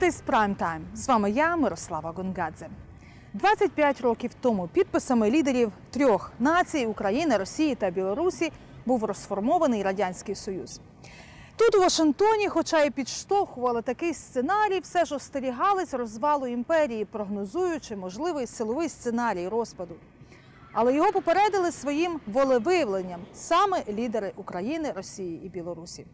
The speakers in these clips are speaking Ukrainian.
Дивитесь прайм-тайм. З вами я, Мирослава Гонгадзе. 25 років тому підписами лідерів трьох націй України, Росії та Білорусі був розформований Радянський Союз. Тут у Вашингтоні, хоча і підштовхували такий сценарій, все ж остерігались розвалу імперії, прогнозуючи можливий силовий сценарій розпаду. Але його попередили своїм волевиявленням саме лідери України, Росії і Білорусі.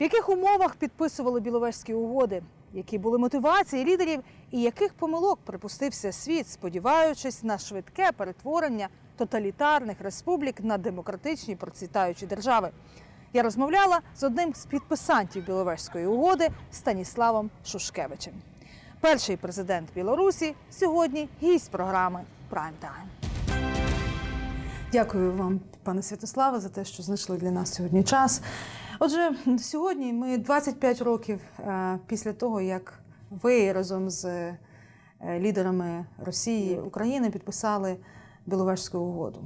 В яких умовах підписували біловежські угоди, які були мотивації лідерів і яких помилок припустився світ, сподіваючись на швидке перетворення тоталітарних республік на демократичні процвітаючі держави. Я розмовляла з одним з підписантів Біловежської угоди Станіславом Шушкевичем. Перший президент Білорусі сьогодні гість програми Прайм Тайм. Дякую вам, пане Святославе, за те, що знайшли для нас сьогодні час. Отже, сьогодні ми 25 років е, після того, як ви разом з е, лідерами Росії України підписали Біловежську угоду.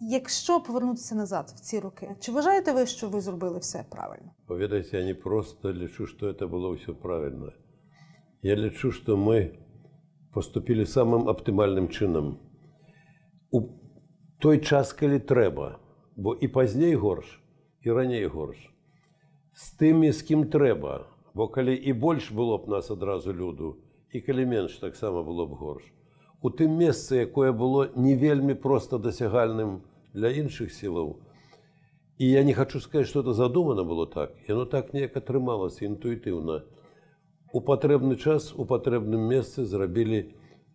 Якщо повернутися назад в ці роки, чи вважаєте ви, що ви зробили все правильно? Повідайте, я не просто лічу, що це було все правильно. Я лічу, що ми поступили самим оптимальним чином у той час, коли треба, бо і пізніше горш, і раніше горш. з тымі з кім трэба бо калі і больш было б нас адразу люду і калі менш таксама было б горш у тым месцы якое было не вельмі проста дасягальным для іншых сілаў і я не хочу сказать что это задумано было так яно так неяк атрымалася інтуітыўна у патрэбны час у патрэбным месцы зрабілі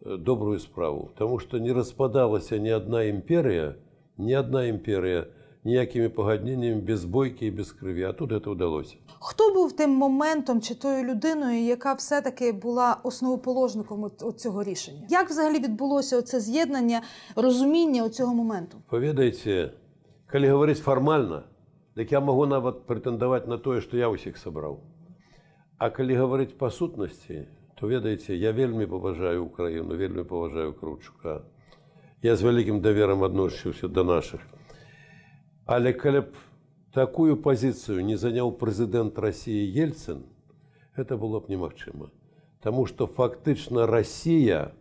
э, добрую справу тому что не распадалася ни одна імперыя ни одна імперыя не ніякими погодненнями, без бойки і без крові. А тут це вдалося. Хто був тим моментом чи тою людиною, яка все-таки була основоположником цього рішення? Як взагалі відбулося це з'єднання, розуміння цього моменту? Повідайте, коли говорить формально, так я можу навіть претендувати на те, що я усіх зібрав. А коли говорить по сутності, то ведаєте, я вельми поважаю Україну, вельми поважаю Кручука. Я з великим довіром відношуся до наших. Але калі б такую пазіцыю не заняў прэзідэнт рассіі Ельцын, это было б немагчыма. Таму што фактычна Расія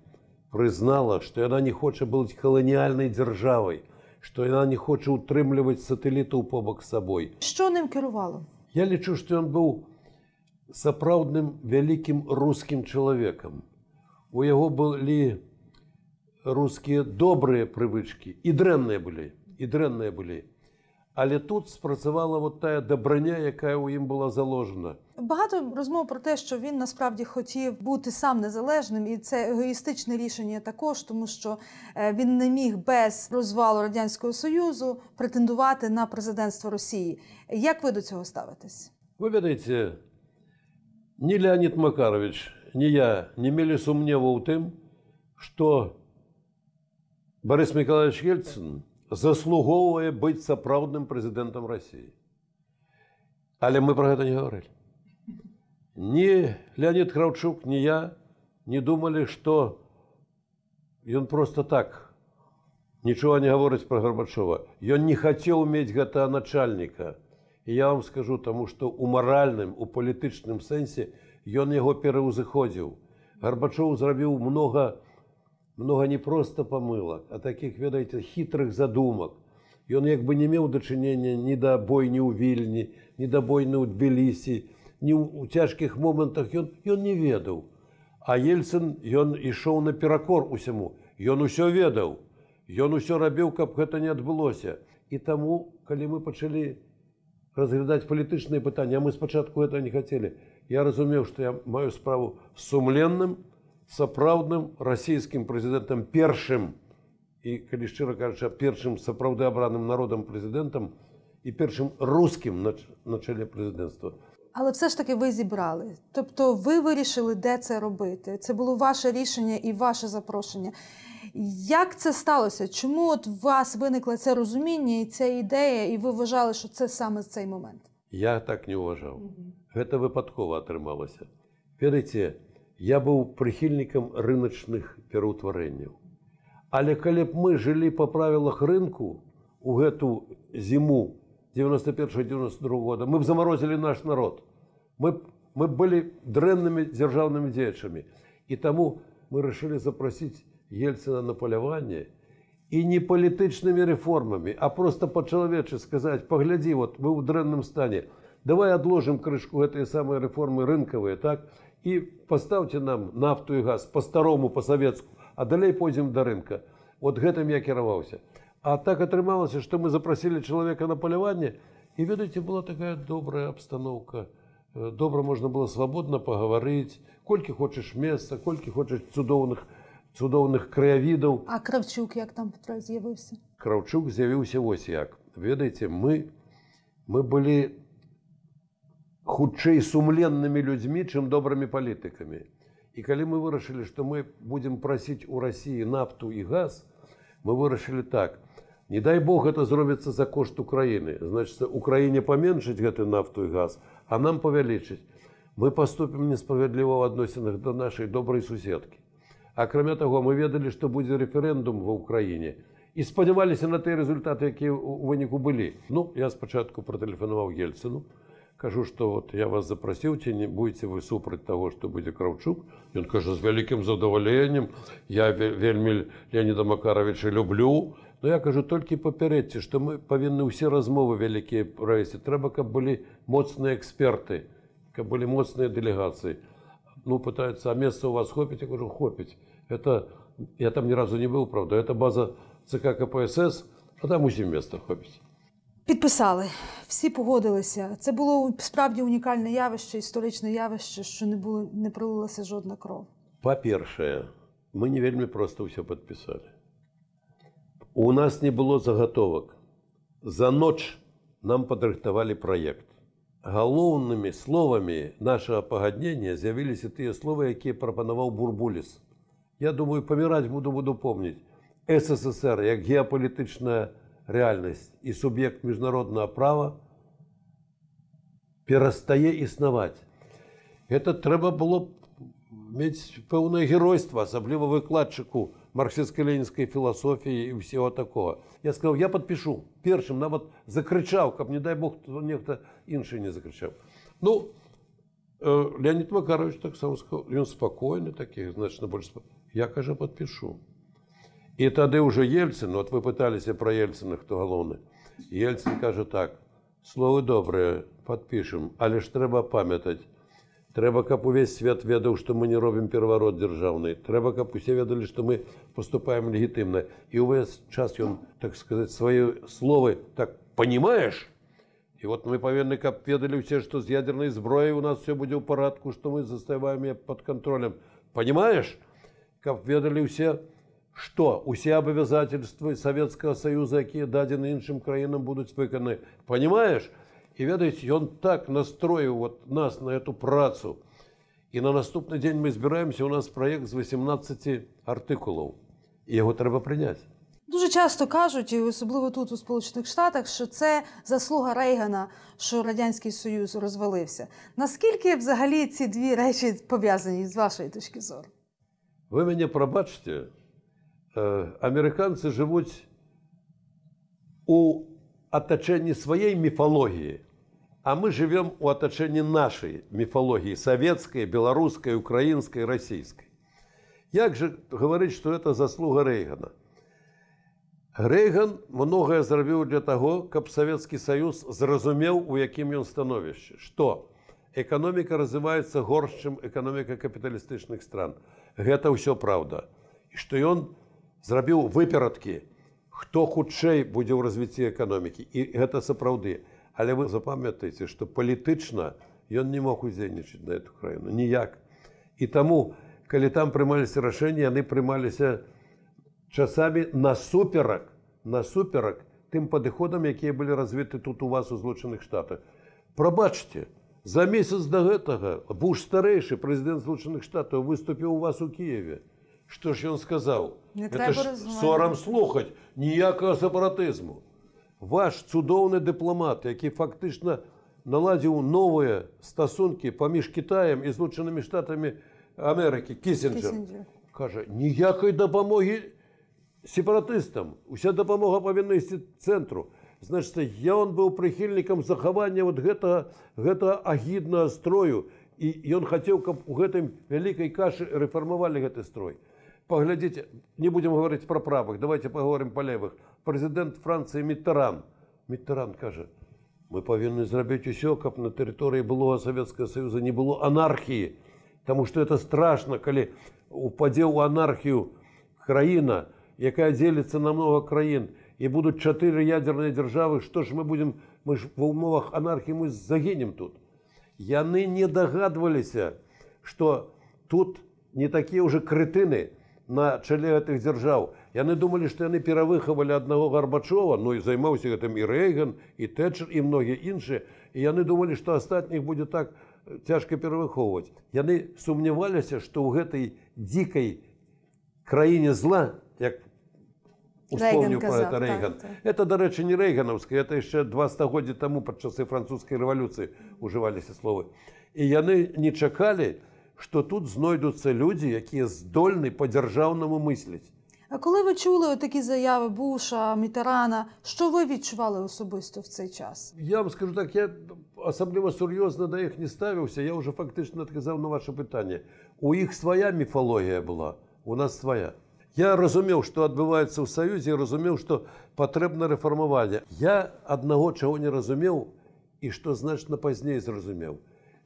прызнала, што яна не хоча быць каланіяльнай дзяржавай, што яна не хоча ўтрымліваць сатэлітаў побак сабой. Што ім кіравала? Я лічу, што ён быў сапраўдным вялікім рускім чалавекам. У яго былі рускія добрыя прывычкі і дрэнныя былі і дрэнныя былі. Але тут спрацювала от та доброня, яка у їм була заложена. Багато розмов про те, що він насправді хотів бути сам незалежним, і це егоїстичне рішення також, тому що е, він не міг без розвалу радянського союзу претендувати на президентство Росії. Як ви до цього ставитесь? Ви видите, ні Леонід Макарович, ні я не мали сумніву в тим, що Борис Миколаївич Єльцин заслугоўвае быць сапраўдным прэзідэнтам рассіі але мы про гэта не гаварылі не леонид краўчук не я не думалі что ён просто так нічога не гаворыць про гарбачова ён не хацеў мець гэта начальніка і я вам скажу таму что у маральным у палітычным сэнсе ён яго пераўзыходзіў гарбачоў зрабіў много у много не просто памылак, а таких ведаеце хітрых задумак. Ён як бы не меў дачынення ні да бойні ў вільні, ні да бойны ў тбілісі, ні ў цяжкіх момантах ён ён не ведаў. А Ельцын ён ішоў на перакор усяму. Ён усё ведаў. Ён усё рабіў, каб гэта не адбылося. І таму, калі мы пачалі разглядаць палітычныя пытанні, мы спачатку гэта не хацелі. Я разумеў, што я маю справу сумленным сапраўдным расійскім прэзідэнтам першым і калі шчыра кажучы першым сапраўды абраным народам прэзідэнтам і першым рускім на чале прэзідэнцтва. Але все ж таки ви зібрали. Тобто ви вирішили, де це робити. Це було ваше рішення і ваше запрошення. Як це сталося? Чому от у вас виникло це розуміння і ця ідея, і ви вважали, що це саме цей момент? Я так не вважав. Гэта випадково атрымалася. Ведаеце, я быў прыхільнікам рыначных пераўтварэнняў. Але калі б мы жылі па правілах рынку у гэту зіму 91-92 года, мы б замарозілі наш народ. Мы, мы былі дрэннымі дзяржаўнымі дзеячамі. І таму мы рашылі запрасіць Ельцина на паляванне і не палітычнымі рэформамі, а проста па-чалавечы сказаць, паглядзі, вот мы ў дрэнным стане. Давай адложым крышку гэтыя самыя рэформы рынкавыя, так і поставьте нам нафту і газ по-старому по-савецку а далей пойдзем до рынка вот гэтым я кіраваўся а так атрымалася что мы запросілі чалавека на паляванне і ведаеце была такая добрая абстановка э, добра можна было свабодна пагаварыць колькі хочаш месца колькі хочаш цудоўных цудоўных краявідаў а кравчук як там з'явіўся краўчук з'явіўся вось як ведаеце мы мы былі там хутчэй сумленнымі людзьмі, чым добрымі палітыкамі. І калі мы вырашылі, што мы будзем прасіць у рассіі нафту і газ, мы вырашылі так. Не дай бог гэта зробіцца за кошт Украіны. Значыцца, Украіне паменшыць гэты нафту і газ, а нам павялічыць. Мы паступім несправядліва ў адносінах да нашай добрай суседкі. Акрамя таго, мы ведалі, што будзе рэферэндум ва ўкраіне і спадзяваліся на тыя рэзультаты, якія ў выніку былі. Ну я спачатку пратэлефанаваў Ельцыну, кажу что вот я вас запросил, ці не будете вы супраць того что кравчук. краўчук ён кажа з великим задаваленнем я вельмі леонида макаровича люблю но я кажу только папярэдце что мы павінны ўсе размовы вялікія провести. Треба, каб былі мощные эксперты каб былі моцныя дэлегацыі ну пытаются а месца у вас хопить, я кажу хопіць это я там ни разу не был, правда это база ЦК кпсс а там усім место хопить. Підписали, всі погодилися. Це було справді унікальне явище, історичне явище, що не було, не пролилася жодна кров. По-перше, ми не вельми просто все підписали. У нас не було заготовок. За ніч нам подрыхтовали проєкт. Головними словами нашого погоднення з'явилися ті слова, які пропонував Бурбуліс. Я думаю, помирать буду, буду пам'ятати. СССР як геополітична реальность и субъект международного права перестає існувати. Это треба було б мати геройство, особливо выкладчику марксистско-ленинской философии и всего такого. Я сказал: я підпишу першим, вот закричав, як не дай Бог, кто ніхто інший не закричал. Ну, е, Леонид Макарович так само сказав, він спокійний такий, значно больше спокійний. Я, конечно, подпишу. И тогда уже Ельцин, вот вы пытались про Ельцина, хто галоўны. Ельцин кажа так: Словы добрыя, подпишем, а лишь треба памятаць. треба каб весь свет ведал, что мы не робим пераварот державный, треба каб все ведали, что мы паступаем легітымна. І ўвесь час он, так сказать, свои слова так понимаешь? И вот мы павінны, каб ведалі ўсе, что с ядерной зброяй у нас все будет ў парадку, что мы ее под контролем. Понимаешь? Каб ведалі ўсе, што усе абавязательствы савецкага саюза якія дадзены іншым краінам будуць выканы понимаешь і ведаеце он так настроіў вот нас на эту працу і на наступны день мы збіраемся у нас проект з 18 артыкулаў яго треба прыняць Дуже часто кажуть, і особливо тут у Сполучених Штатах, що це заслуга Рейгана, що радянський союз розвалився. Наскільки взагалі ці дві речі пов'язані з вашої точки зору? Ви мені пробачте, Е, американці живуть у оточенні своєї міфології, а ми живемо у оточенні нашої міфології совєтської, білоруської, української, російської. Як же говорить, что это заслуга Рейгана? Рейган многое зрабіў для того, каб Советский Союз зразумеў, у якім ён становішчы, што эканоміка развіваецца горш, чым эканоміка капіталістычных стран. Гэта все правда. І што ён зрабіў выперадкі, хто хутчэй будзе ў развіцці эканомікі і гэта сапраўды. Але вы запамятаеце, што палітычна ён не мог удзейнічаць на эту краіну ніяк. І таму, калі там прымаліся рашэнні, яны прымаліся часамі насуперак, насуперак тым падыходам, якія былі развіты тут у вас у злучаных штатах. Прабачце, за месяц до гэтага буш старэйшы прэзідэнт злучаных штатаў выступіў у вас у Киеве. Что ж он сказал? Не Это ж сором слухать, ніякого сепаратизму. Ваш цудоўний дипломат, який фактично наладив нові стосунки поміж Китаєм і Злученими Штатами Америки, Кісінджер, каже, ніякої допомоги сепаратистам. Уся допомога повинна йти центру. Значить, я он був прихильником заховання от гэтага, гэтага агідного строю, і, і он хотів, каб у гэтым великій каші реформували гэты строй. Поглядите, не будем говорить про правых, давайте поговорим по левых. Президент Франції Міттеран. Міттеран каже, ми повинні зробити все, щоб на території былого Советского Союзу не було анархії. Тому що це страшно, коли упаде у анархію країна, яка ділиться на много країн, і будуть чотири ядерні держави, що ж ми будемо, ми ж в умовах анархії ми загинемо тут. Яны не догадувалися, що тут не такі вже критини, на чале гэтых дзяржаў яны думалі што яны перавыхавалі аднаго гарбачова ну і займаўся гэтым і рэйган і тэдж і многія іншыя і яны думалі што астатніх будзе так э, цяжка перавыхоўваць яны сумняваліся што ў гэтай дзікай краіне зла як рэйган это так, так. дарэчы не рэйганаўска это яшчэ два стагоддзі таму пад часы французскай рэвалюцыі ўжываліся словы і яны не чакалі то Що тут знайдуться люди, які здольны по державному мысліць. А коли ви чули такі заяви Буша, Мітерана, що ви відчували особисто в цей час? Я вам скажу так, я особливо серйозно до їх не ставився. Я вже фактично відказав на ваше питання. У їх своя міфологія була, у нас своя. Я розумів, що відбувається в Союзі, розумів, що потрібне реформування. Я одного чого не розумів і що значно пізніше зрозумів.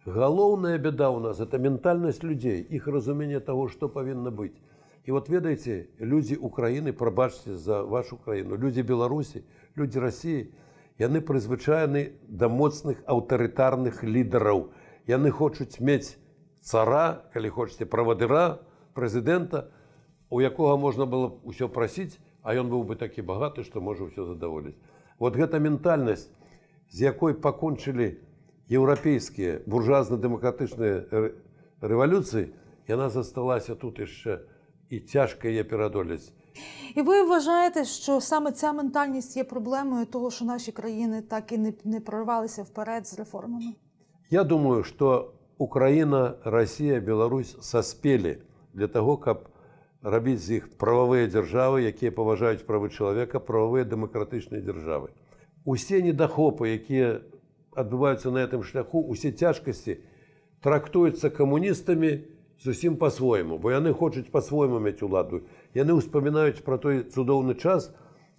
Галоўная бяда ў нас это ментальнасць людзей, іх разуменне таго, што павінна быць. І вот ведаеце, людзі Украіны прабачце за вашу краіну, людзі Беларусі, людзі рассіі, яны прызвычаены да моцных аўтарытарных лідараў. Яны хочуць мець цара, калі хочаце правадыра, прэзідэнта, у якога можна было б усё прасіць, а ён быў бы такі багаты, што можа ўсё задаволіць. Вот гэта ментальнасць, з якой пакончылі, европейские буржуазно демократичної революції, и она засталася тут іще і тяжко її передолість. І ви вважаєте, що саме ця ментальність є проблемою того, що наші країни так і не, не прорвалися вперед з реформами? Я думаю, що Україна, Росія, Білорусь соспіли для того, щоб робити з їх правові держави, які поважають права чоловіка, правові демократичні держави. Усі недохопи, які отбываются на этом шляху, усе цяжкасці трактуюцца камуністамі зусім по-свойму, бо яны хочуць по своєму мець уладу. Яны ўспамінаюць про той цудоўны час,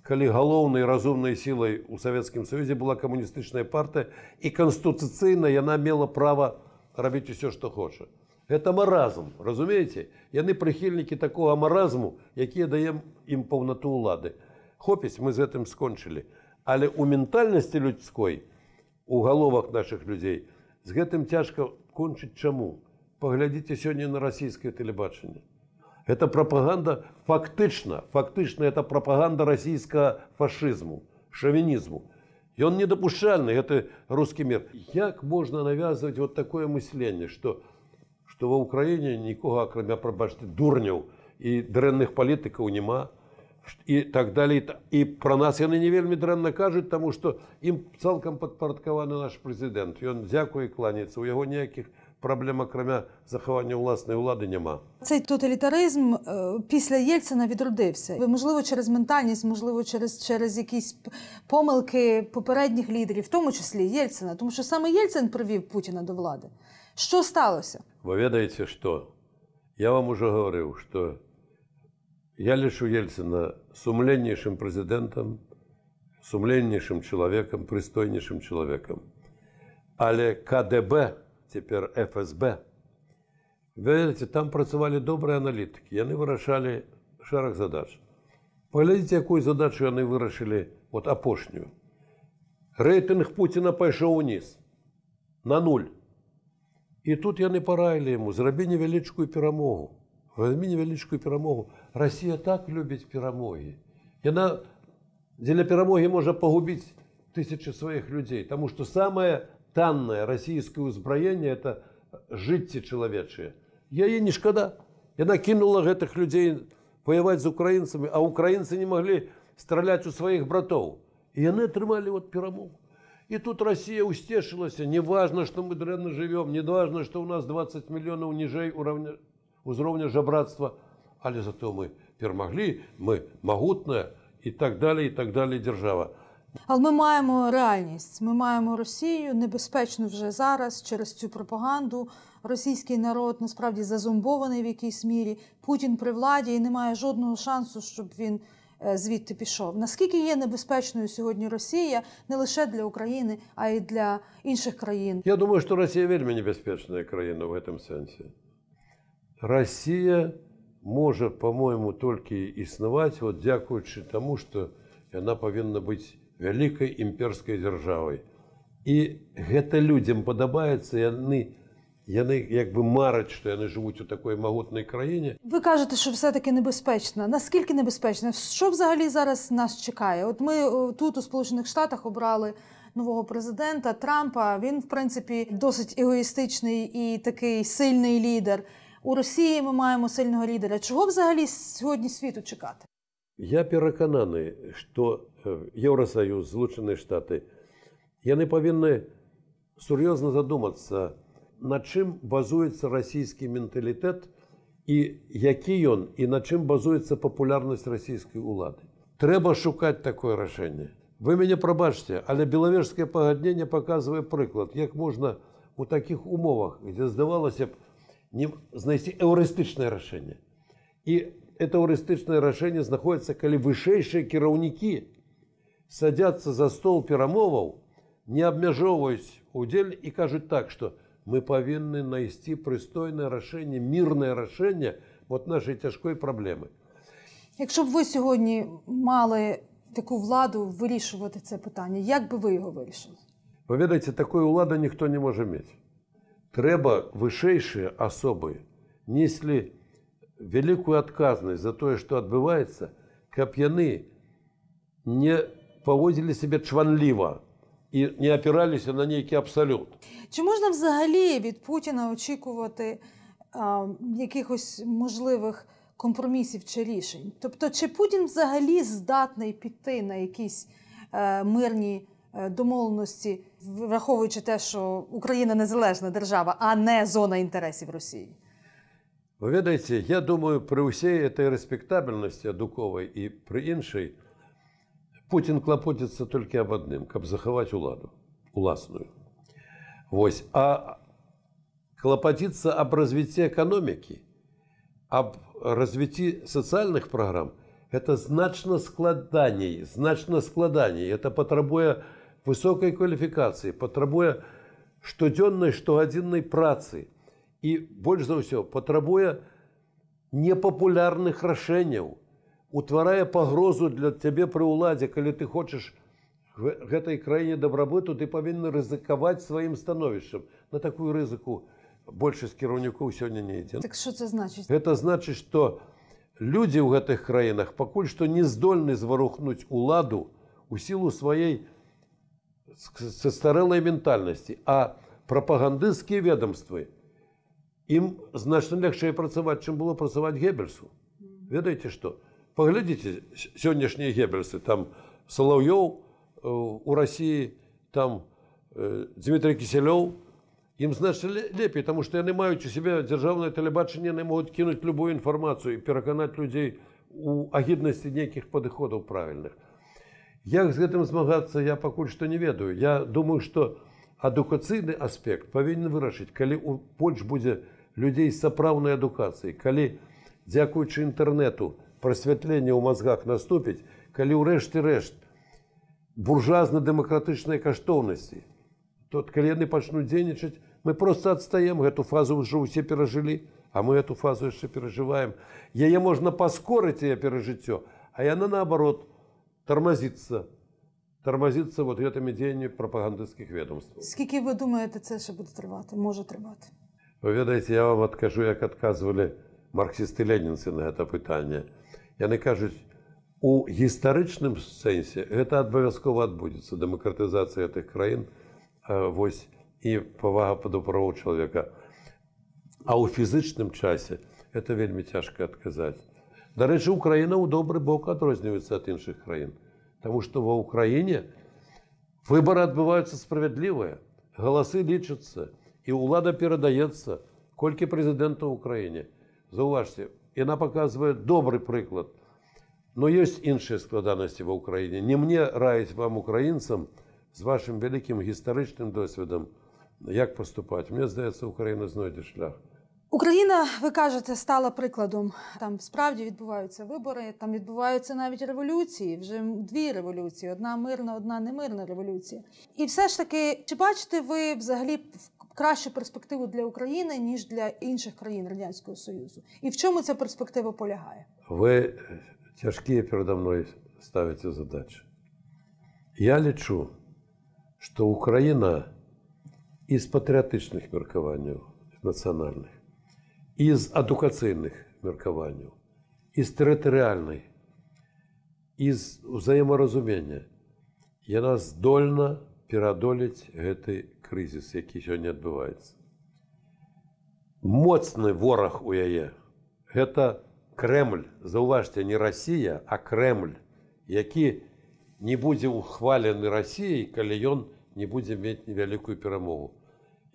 калі галоўнай разумнай сілай у савецкім саюзе была камуністычная партыя і канстытуцыйна яна мела права рабіць усё, што хоча. Гэта маразм, разумееце, яны прихильники такого маразму, якія даем ім повноту. ўлады. Хопіць мы з гэтым скончылі. Але у ментальнасці людской, у головах наших людей, З гэтым цяжка кончыць чаму. Паглядзіце сёння на расійскае тэлебачанне. Это прапаганда фактычна, фактычна это прапаганда расійскага фашызму, шавінізму. Ён недапушчальны, гэты рускі мир. Як можна навязваць вот такое мысленне, што, што ва ўкраіне нікога акрамя прабачты дурняў і дрэнных палітыкаў няма, і так далі. І про нас яны не вельми дрэнна кажуть, тому що їм цілком падпарадкаваны наш президент. Він Ён дзякуе кланіцца, у його ніяких праблем акрамя заховання власної влади нема. Цей тоталітаризм е, після Єльцина відродився. Можливо, через ментальність, можливо, через через якісь помилки попередніх лідерів, в тому числі Єльцина, тому що саме Єльцин привів Путіна до влади. Що сталося? Ви ведаєте, що я вам уже говорив, що я лишу Ельцина сумленнейшим президентом, сумленнейшим человеком, пристойнейшим человеком. Але КДБ, тепер ФСБ, Видите, там працювали добрі аналітики, Они вирішали шарах задач. Поглядите, яку задачу они вирішили, от апошнюю. Рейтинг Путина пішов униз. На нуль. И тут я не пораїли йому, зроби невеличку перемогу. Відмінює величку перемогу. Россия так любит перемоги. И она для перемоги может погубить тысячи своих людей. потому что самое танное российское озброєння – это життя чоловіче. Я ей не шкода. Вона кинула этих людей воевать с украинцами, а украинцы не могли стрелять у своих братів. и они отрывали вот перемогу. И тут Россия устешилась. Не важно, что мы дрянно живем, не важно, что у нас 20 миллионов нижей уровня узроўня жабрацтва, але зато мы перамаглі, мы магутная і так далее і так далее дзяржава. Але ми маємо реальність. Ми маємо Росію небезпечно вже зараз через цю пропаганду. Російський народ насправді зазомбований в якійсь мірі. Путін при владі і не має жодного шансу, щоб він е, звідти пішов. Наскільки є небезпечною сьогодні Росія не лише для України, а й для інших країн? Я думаю, що Росія вельми небезпечна країна в цьому сенсі. Россия може, по-моєму, тільки існувати, от дякуючи тому, що вона повинна бути великою імперською державою. І гэта людям подобається, яны яны якби мараць, що яны живуть у такій могутній країні. Ви кажете, що все-таки небезпечно. Наскільки небезпечно? Що взагалі зараз нас чекає? От ми е, тут у Сполучених Штатах обрали нового президента Трампа. Він, в принципі, досить егоїстичний і такий сильний лідер у Росії ми маємо сильного лідера. Чого взагалі сьогодні світу чекати? Я переконаний, що е, Євросоюз, Злучені Штати, я не повинні серйозно задуматися, над чим базується російський менталітет, і який він, і над чим базується популярність російської влади. Треба шукати таке рішення. Ви мені пробачте, але Біловежське погоднення показує приклад, як можна у таких умовах, де здавалося б, знайсці эўрыстычнае рашэнне і это эўрыстычнае рашэнне знаходіцца калі вышэйшыя кіраўнікі садятся за стол перамоваў не абмяжоўваюць удзель і кажуць так что мы павінны найсці прыстойнае рашэнне мірнае рашэнне вот нашай цяжкой праблемы Якщо б ви сьогодні мали таку владу вирішувати це питання, як би ви його вирішили? Ви такої влади ніхто не може мати. Треба высшейшие особы несли великую отказность за то, что отбывается, копьяны не поводили себе чванливо і не опиралися на некий абсолют. Чи можна взагалі від Путіна очікувати якихось можливих компромісів чи рішень? Тобто, чи Путін взагалі здатний піти на якісь е, мирні е, домовленості? враховуючи те, що Україна незалежна держава, а не зона інтересів Росії? Вы ведаете, я думаю, при всей этой респектабельности Адуковой и при іншій Путин клопотится только об одном, щоб заховати владу уласную. Вось. А клопотиться об развитии экономики, об развитии социальных программ, это значно складаний, значно складаний. Это потребует высокой квалификации, патрабуе штодзённай штогадзіннай працы і больш за ўсё патрабуе непапулярных рашэнняў, утварае пагрозу для тебе при ўладзе, калі ты хочаш гэтай краіне дабрабыту, ты павінны рызыкаваць сваім становішчам. На такую рызыку большасць кіраўнікоў сёння не ідзе. Так, це значыць? Гэта значыць, што людзі ў гэтых краінах пакуль што не здольны зварухнуць уладу у сілу сваёй со старелой ментальности. А прапагандысцкія ведомствы ім значна лягчэй працаваць, чым было працаваць гебельсу. Ведаеце што? Паглядзіце сённяшнія гебельсы, там Салаўёў е, у Росіі, там э, е, Дмітрий Кісялёў, ім значна лепей, таму што яны у сябе дзяржаўнае тэлебачанне, яны могуць кінуць любую інфармацыю і пераканаць людзей у агіднасці нейкіх падыходаў правільных. Як з гэтым змагацца я пакуль што не ведаю. Я думаю, што адукацыйны аспект павінен вырашыць, калі у Польш будзе людзей сапраўднай адукацыі, калі дзякуючы інтэрнэту прасвятленне ў мазгах наступіць, калі ўрэшце рэшт буржуазна-дэмакратычныя каштоўнасці, то калі яны пачнуць дзейнічаць, мы проста адстаем гэту фазу ўжо ўсе перажылі, а мы эту фазу яшчэ перажываем. Яе можна паскорыць яе перажыццё, а яна наоборот, тормозиться. Тормозиться от цими діями пропагандистських відомств. Скільки ви думаєте, це ще буде тривати? Може тривати? Ви знаєте, я вам відкажу, як відказували марксисти ленінці на це питання. Яни кажуть, у гістаричному сенсі це обов'язково відбудеться. Демократизація цих країн э, ось, і повага до правого чоловіка. А у фізичному часі це вельми тяжко відказати. До речі, Україна у добрий бок адрознюється від інших країн, тому що в Україні вибори відбуваються справедливі, голоси лічаться, і влада передається кольки президента України. Зауважте, вона показує добрий приклад. Но есть іншие складаності в Україні. Не мені раїть вам, українцям, з вашим великим історичним досвідом, як поступати. Мені здається, Україна знайде шлях. Україна, ви кажете, стала прикладом. Там справді відбуваються вибори, там відбуваються навіть революції. Вже дві революції: одна мирна, одна немирна революція. І все ж таки, чи бачите ви взагалі кращу перспективу для України ніж для інших країн радянського союзу? І в чому ця перспектива полягає? Ви е, тяжкі передо мною ставите задачі. Я лічу, що Україна із патріотичних міркувань національних. из адукацыйных меркаванняў из тэрытарыяльнай из взаемаразумення яна здольна пераадолець гэты крызіс які сёння адбываецца моцны вораг у яе гэта кремль заўважце не россия а кремль які не будзе ухвалены рассіяй калі ён не будзе мець невялікую перамогу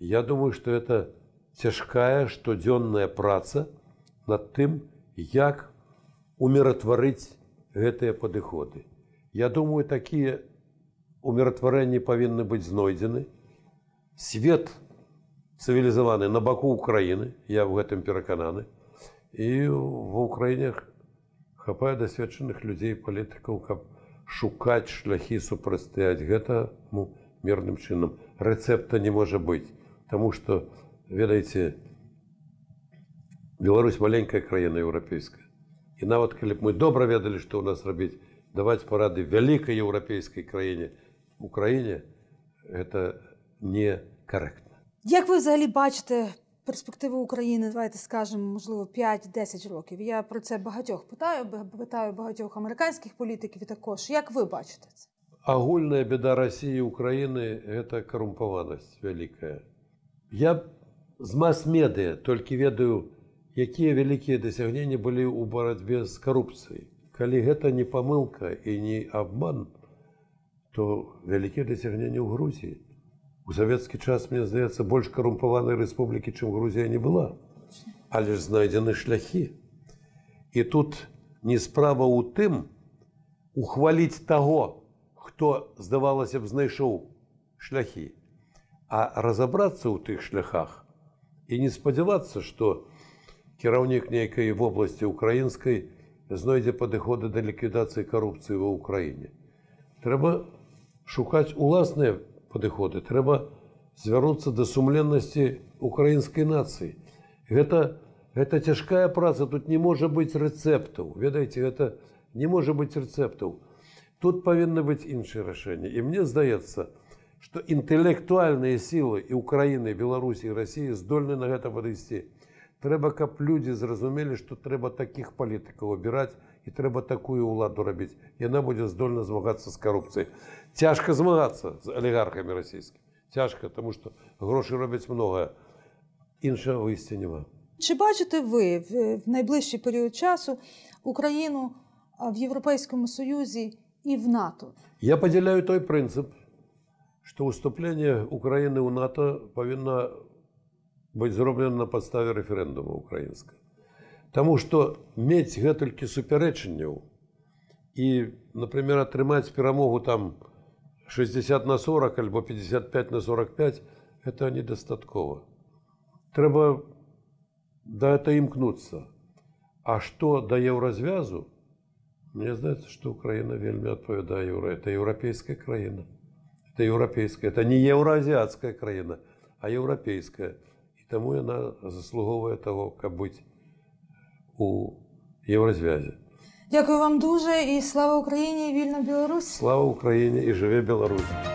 я думаю что это не цяжкая штодзённая праца над тым, як умиротворыць гэтыя падыходы. Я думаю, такія умиротворэнні павінны быць знойдзены. Свет цывілізаваны на баку Украіны, я в гэтым перакананы. І в Украінах хапае дасведчаных людзей палітыкаў, каб шукаць шляхі супрацьстаяць гэта ну, мерным чынам. Рецепта не можа быць, Таму што ведаеце Беларусь маленькая краіна еўрапейская і нават калі б мы добра ведалі што ў нас рабіць даваць парады вялікай еўрапейскай краіне украіне это не карэктна Як вы взагалі бачите перспективи України, давайте скажемо, можливо, 5-10 років. Я про це багатьох питаю, питаю багатьох американських політиків і також. Як ви бачите це? Агульная беда России и Украины – это коррумпованность Я з мас-медыя толькі ведаю якія вялікія дасягненні былі ў барацьбе з карупцыяй калі гэта не памылка і не обман то вялікія дасягненні ў грузіі у савецкі час мне здаецца больш карумпаванай рэспублікі чым грузія не была але ж знайдзены шляхі і тут не справа ў тым ухваліць таго хто здавалася б знайшоў шляхі а разабрацца ў тых шляхах і не спадзявацца што кіраўнік нейкай вобласці украінскай знойдзе падыходы да ліквідацыі карупцыі ва ўкраіне трэба шукаць уласныя падыходы трэба звярнуцца да сумленнасці украінскай нацыі гэта гэта цяжкая праца тут не можа быць рэцэптаў ведаеце гэта не можа быць рэцэптаў тут повинні быць іншае рашэнне і мне здається. у что інтэлектуальныя сілы і ўкраіны беларусі россии здольны на гэта падысці трэба каб людзі зразумелі што трэба таких палітыкаў абіраць і трэба такую ўладу рабіць яна будзе здольна змагацца з карупцыяй Тяжко змагацца з алігархамі расійскім Тяжко, тому што грошы робяць много іншага выйсця няма чи бачите ви в найближчий період часу Україну в Європейському Союзі і в НАТО? Я поділяю той принцип, што выступленне Украіны ў НАТО павінна быць зроблена на падставе рэферэндума украінска. Таму што мець гэтулькі супярэчанняў і, например, атрымаць перамогу там 60 на 40 альбо 55 на 45 это недастаткова. Трэба да это імкнуцца. А што да еўразвязу, мне здаецца, што ўкраіна вельмі адпавядае это еўрапейская краіна. Это європейська. это не евроазиатская країна, а європейська. І тому вона заслуговує того, як бути у Єврозв'язі. Дякую вам дуже і слава Україні! і Вільна Білорусь! Слава Україні і живе Білорусь!